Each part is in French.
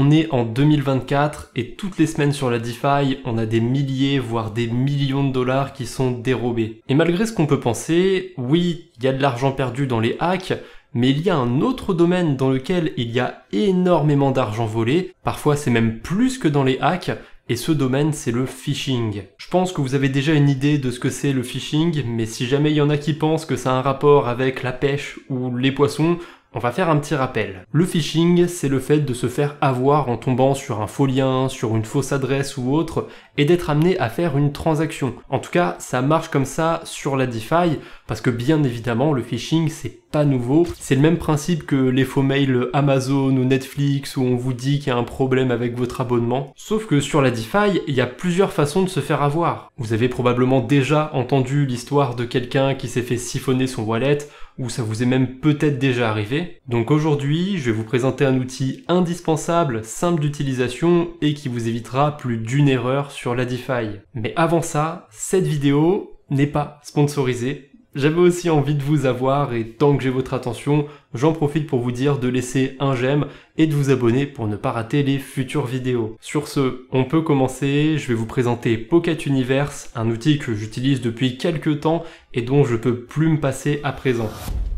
On est en 2024 et toutes les semaines sur la DeFi, on a des milliers, voire des millions de dollars qui sont dérobés. Et malgré ce qu'on peut penser, oui, il y a de l'argent perdu dans les hacks, mais il y a un autre domaine dans lequel il y a énormément d'argent volé, parfois c'est même plus que dans les hacks, et ce domaine c'est le phishing. Je pense que vous avez déjà une idée de ce que c'est le phishing, mais si jamais il y en a qui pensent que ça a un rapport avec la pêche ou les poissons, on va faire un petit rappel. Le phishing, c'est le fait de se faire avoir en tombant sur un faux lien, sur une fausse adresse ou autre, et d'être amené à faire une transaction. En tout cas, ça marche comme ça sur la DeFi, parce que bien évidemment, le phishing, c'est pas nouveau. C'est le même principe que les faux mails Amazon ou Netflix où on vous dit qu'il y a un problème avec votre abonnement. Sauf que sur la DeFi, il y a plusieurs façons de se faire avoir. Vous avez probablement déjà entendu l'histoire de quelqu'un qui s'est fait siphonner son wallet ou ça vous est même peut-être déjà arrivé. Donc aujourd'hui, je vais vous présenter un outil indispensable, simple d'utilisation et qui vous évitera plus d'une erreur sur la DeFi. Mais avant ça, cette vidéo n'est pas sponsorisée j'avais aussi envie de vous avoir et tant que j'ai votre attention, j'en profite pour vous dire de laisser un j'aime et de vous abonner pour ne pas rater les futures vidéos. Sur ce, on peut commencer, je vais vous présenter Pocket Universe, un outil que j'utilise depuis quelques temps et dont je peux plus me passer à présent.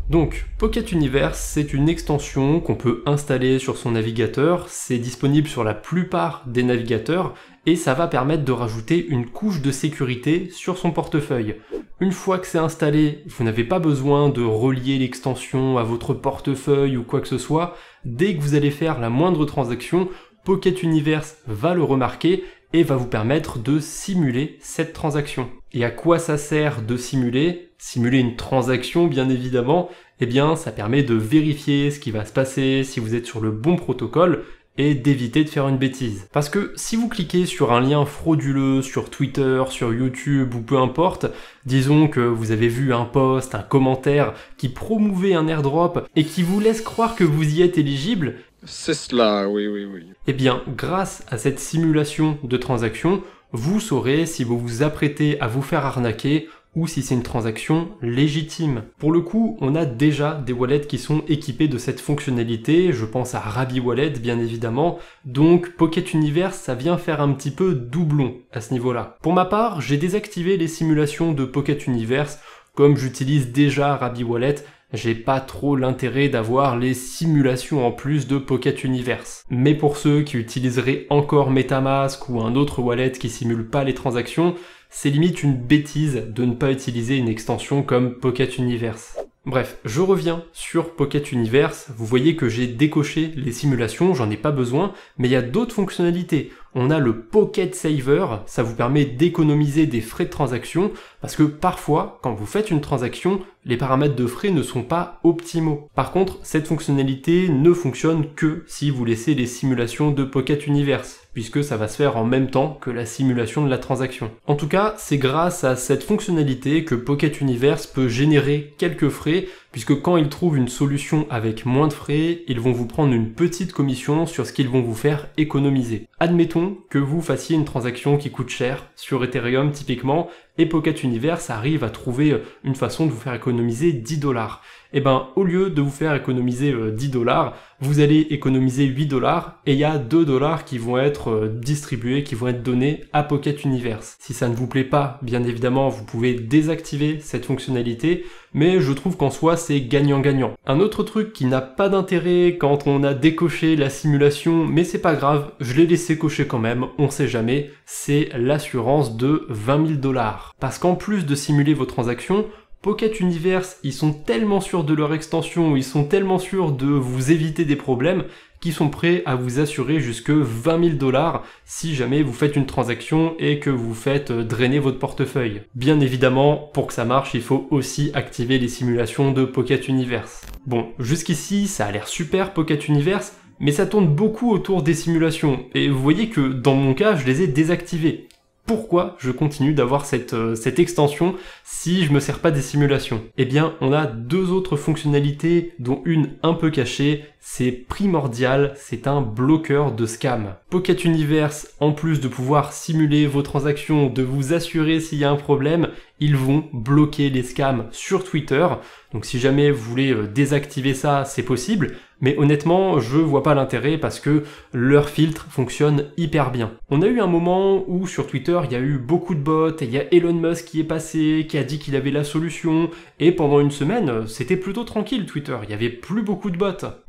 Donc, Pocket Universe, c'est une extension qu'on peut installer sur son navigateur, c'est disponible sur la plupart des navigateurs, et ça va permettre de rajouter une couche de sécurité sur son portefeuille. Une fois que c'est installé, vous n'avez pas besoin de relier l'extension à votre portefeuille ou quoi que ce soit. Dès que vous allez faire la moindre transaction, Pocket Universe va le remarquer et va vous permettre de simuler cette transaction. Et à quoi ça sert de simuler Simuler une transaction, bien évidemment, eh bien, ça permet de vérifier ce qui va se passer, si vous êtes sur le bon protocole, et d'éviter de faire une bêtise. Parce que si vous cliquez sur un lien frauduleux sur Twitter, sur YouTube ou peu importe, disons que vous avez vu un post, un commentaire qui promouvait un airdrop et qui vous laisse croire que vous y êtes éligible, c'est cela, oui, oui, oui. Eh bien, grâce à cette simulation de transaction, vous saurez si vous vous apprêtez à vous faire arnaquer ou si c'est une transaction légitime. Pour le coup, on a déjà des wallets qui sont équipés de cette fonctionnalité, je pense à Rabi Wallet bien évidemment, donc Pocket Universe ça vient faire un petit peu doublon à ce niveau-là. Pour ma part, j'ai désactivé les simulations de Pocket Universe, comme j'utilise déjà Rabi Wallet, j'ai pas trop l'intérêt d'avoir les simulations en plus de Pocket Universe. Mais pour ceux qui utiliseraient encore Metamask ou un autre wallet qui simule pas les transactions, c'est limite une bêtise de ne pas utiliser une extension comme Pocket Universe. Bref, je reviens sur Pocket Universe, vous voyez que j'ai décoché les simulations, j'en ai pas besoin, mais il y a d'autres fonctionnalités on a le Pocket Saver, ça vous permet d'économiser des frais de transaction, parce que parfois, quand vous faites une transaction, les paramètres de frais ne sont pas optimaux. Par contre, cette fonctionnalité ne fonctionne que si vous laissez les simulations de Pocket Universe, puisque ça va se faire en même temps que la simulation de la transaction. En tout cas, c'est grâce à cette fonctionnalité que Pocket Universe peut générer quelques frais puisque quand ils trouvent une solution avec moins de frais, ils vont vous prendre une petite commission sur ce qu'ils vont vous faire économiser. Admettons que vous fassiez une transaction qui coûte cher sur Ethereum typiquement, et Pocket Universe arrive à trouver euh, une façon de vous faire économiser 10 dollars. Et eh ben, au lieu de vous faire économiser 10 euh, dollars, vous allez économiser 8 dollars et il y a 2 dollars qui vont être euh, distribués, qui vont être donnés à Pocket Universe. Si ça ne vous plaît pas, bien évidemment, vous pouvez désactiver cette fonctionnalité, mais je trouve qu'en soi, c'est gagnant-gagnant. Un autre truc qui n'a pas d'intérêt quand on a décoché la simulation, mais c'est pas grave, je l'ai laissé cocher quand même, on sait jamais, c'est l'assurance de 20 000 dollars. Parce qu'en plus de simuler vos transactions, Pocket Universe, ils sont tellement sûrs de leur extension, ils sont tellement sûrs de vous éviter des problèmes, qu'ils sont prêts à vous assurer jusque 20 000 dollars si jamais vous faites une transaction et que vous faites drainer votre portefeuille. Bien évidemment, pour que ça marche, il faut aussi activer les simulations de Pocket Universe. Bon, jusqu'ici, ça a l'air super Pocket Universe, mais ça tourne beaucoup autour des simulations, et vous voyez que dans mon cas, je les ai désactivées pourquoi je continue d'avoir euh, cette, extension si je me sers pas des simulations Eh bien, on a deux autres fonctionnalités, dont une un peu cachée, c'est primordial, c'est un bloqueur de scam. Pocket Universe, en plus de pouvoir simuler vos transactions, de vous assurer s'il y a un problème, ils vont bloquer les scams sur Twitter. Donc si jamais vous voulez euh, désactiver ça, c'est possible mais honnêtement, je vois pas l'intérêt parce que leur filtre fonctionne hyper bien. On a eu un moment où sur Twitter, il y a eu beaucoup de bots, il y a Elon Musk qui est passé, qui a dit qu'il avait la solution, et pendant une semaine, c'était plutôt tranquille Twitter, il y avait plus beaucoup de bots.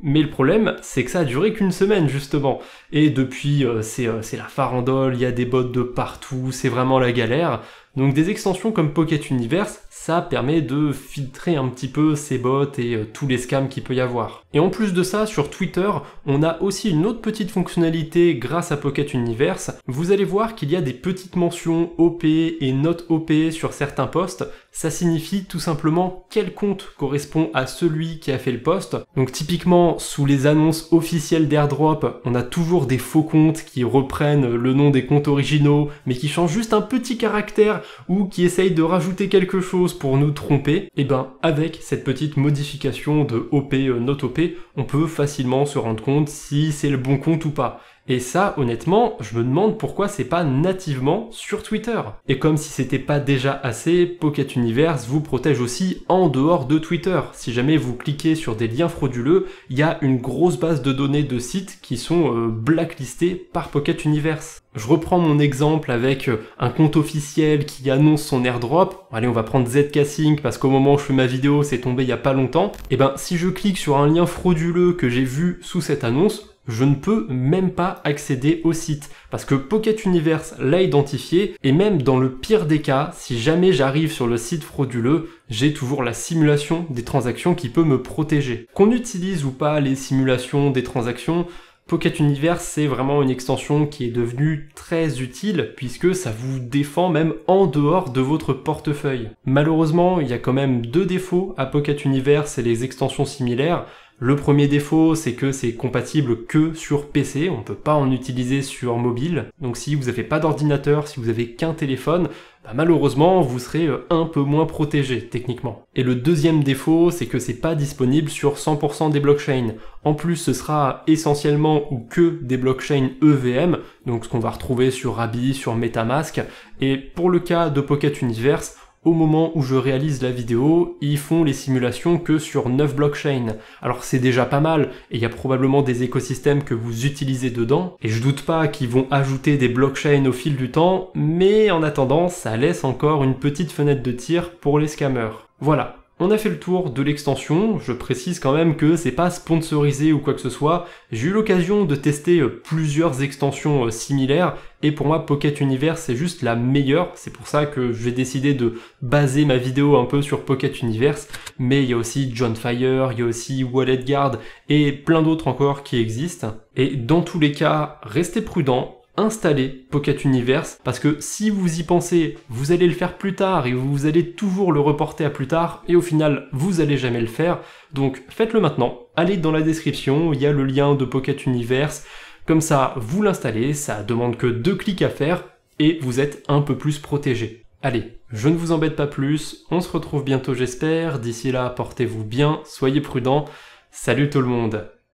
Mais le problème, c'est que ça a duré qu'une semaine justement, et depuis, euh, euh, c'est la farandole, il y a des bots de partout, c'est vraiment la galère. Donc des extensions comme Pocket Universe, ça permet de filtrer un petit peu ces bots et euh, tous les scams qu'il peut y avoir. Et en plus de ça, sur Twitter, on a aussi une autre petite fonctionnalité grâce à Pocket Universe. Vous allez voir qu'il y a des petites mentions OP et notes OP sur certains posts. Ça signifie tout simplement quel compte correspond à celui qui a fait le poste Donc typiquement, sous les annonces officielles d'airdrop, on a toujours des faux comptes qui reprennent le nom des comptes originaux, mais qui changent juste un petit caractère ou qui essaye de rajouter quelque chose pour nous tromper, et eh ben avec cette petite modification de OP, euh, not OP, on peut facilement se rendre compte si c'est le bon compte ou pas. Et ça, honnêtement, je me demande pourquoi c'est pas nativement sur Twitter. Et comme si c'était pas déjà assez, Pocket Universe vous protège aussi en dehors de Twitter. Si jamais vous cliquez sur des liens frauduleux, il y a une grosse base de données de sites qui sont euh, blacklistés par Pocket Universe. Je reprends mon exemple avec euh, un compte officiel qui annonce son airdrop. Allez, on va prendre Zcasting parce qu'au moment où je fais ma vidéo, c'est tombé il y a pas longtemps. Et eh ben, si je clique sur un lien frauduleux que j'ai vu sous cette annonce, je ne peux même pas accéder au site parce que Pocket Universe l'a identifié et même dans le pire des cas, si jamais j'arrive sur le site frauduleux, j'ai toujours la simulation des transactions qui peut me protéger. Qu'on utilise ou pas les simulations des transactions, Pocket Universe, c'est vraiment une extension qui est devenue très utile puisque ça vous défend même en dehors de votre portefeuille. Malheureusement, il y a quand même deux défauts à Pocket Universe et les extensions similaires. Le premier défaut, c'est que c'est compatible que sur PC, on ne peut pas en utiliser sur mobile. Donc si vous n'avez pas d'ordinateur, si vous avez qu'un téléphone, bah, malheureusement, vous serez euh, un peu moins protégé techniquement. Et le deuxième défaut, c'est que c'est pas disponible sur 100% des blockchains. En plus, ce sera essentiellement ou que des blockchains EVM, donc ce qu'on va retrouver sur Rabi, sur MetaMask, et pour le cas de Pocket Universe, au moment où je réalise la vidéo, ils font les simulations que sur 9 blockchains. Alors c'est déjà pas mal, et il y a probablement des écosystèmes que vous utilisez dedans, et je doute pas qu'ils vont ajouter des blockchains au fil du temps, mais en attendant, ça laisse encore une petite fenêtre de tir pour les scammers. Voilà, on a fait le tour de l'extension, je précise quand même que c'est pas sponsorisé ou quoi que ce soit, j'ai eu l'occasion de tester euh, plusieurs extensions euh, similaires, et pour moi Pocket Universe c'est juste la meilleure, c'est pour ça que j'ai décidé de baser ma vidéo un peu sur Pocket Universe, mais il y a aussi John Fire, il y a aussi Wallet Guard, et plein d'autres encore qui existent. Et dans tous les cas, restez prudents, installez Pocket Universe parce que si vous y pensez, vous allez le faire plus tard et vous allez toujours le reporter à plus tard et au final vous allez jamais le faire. Donc faites-le maintenant. Allez dans la description, il y a le lien de Pocket Universe. Comme ça, vous l'installez, ça demande que deux clics à faire et vous êtes un peu plus protégé. Allez, je ne vous embête pas plus, on se retrouve bientôt j'espère. D'ici là, portez-vous bien, soyez prudent. Salut tout le monde